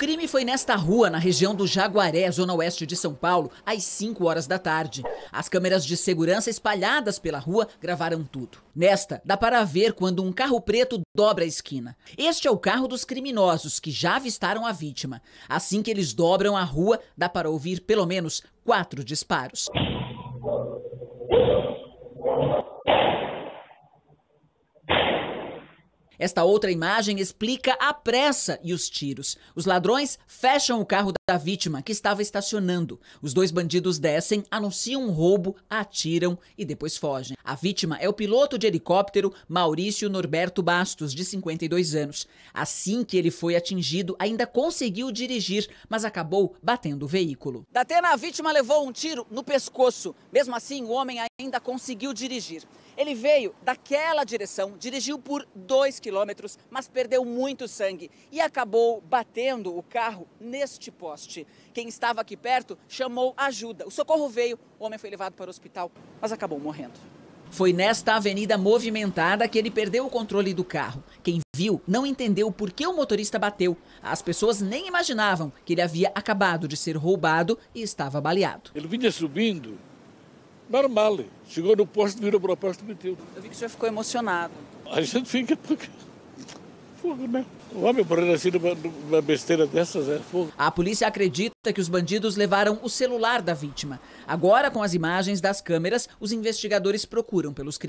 crime foi nesta rua, na região do Jaguaré, zona oeste de São Paulo, às 5 horas da tarde. As câmeras de segurança espalhadas pela rua gravaram tudo. Nesta, dá para ver quando um carro preto dobra a esquina. Este é o carro dos criminosos que já avistaram a vítima. Assim que eles dobram a rua, dá para ouvir pelo menos quatro disparos. Esta outra imagem explica a pressa e os tiros. Os ladrões fecham o carro da vítima, que estava estacionando. Os dois bandidos descem, anunciam um roubo, atiram e depois fogem. A vítima é o piloto de helicóptero Maurício Norberto Bastos, de 52 anos. Assim que ele foi atingido, ainda conseguiu dirigir, mas acabou batendo o veículo. Datena, a vítima levou um tiro no pescoço. Mesmo assim, o homem ainda conseguiu dirigir. Ele veio daquela direção, dirigiu por dois quilômetros quilômetros, mas perdeu muito sangue e acabou batendo o carro neste poste. Quem estava aqui perto chamou ajuda. O socorro veio, o homem foi levado para o hospital, mas acabou morrendo. Foi nesta avenida movimentada que ele perdeu o controle do carro. Quem viu não entendeu por que o motorista bateu. As pessoas nem imaginavam que ele havia acabado de ser roubado e estava baleado. Ele vinha subindo normal. Chegou no posto, virou proposta e meteu. Eu vi que o senhor ficou emocionado. A gente fica porque... Fogo, né? O homem morrendo assim numa, numa besteira dessas é fogo. A polícia acredita que os bandidos levaram o celular da vítima. Agora, com as imagens das câmeras, os investigadores procuram pelos crimes.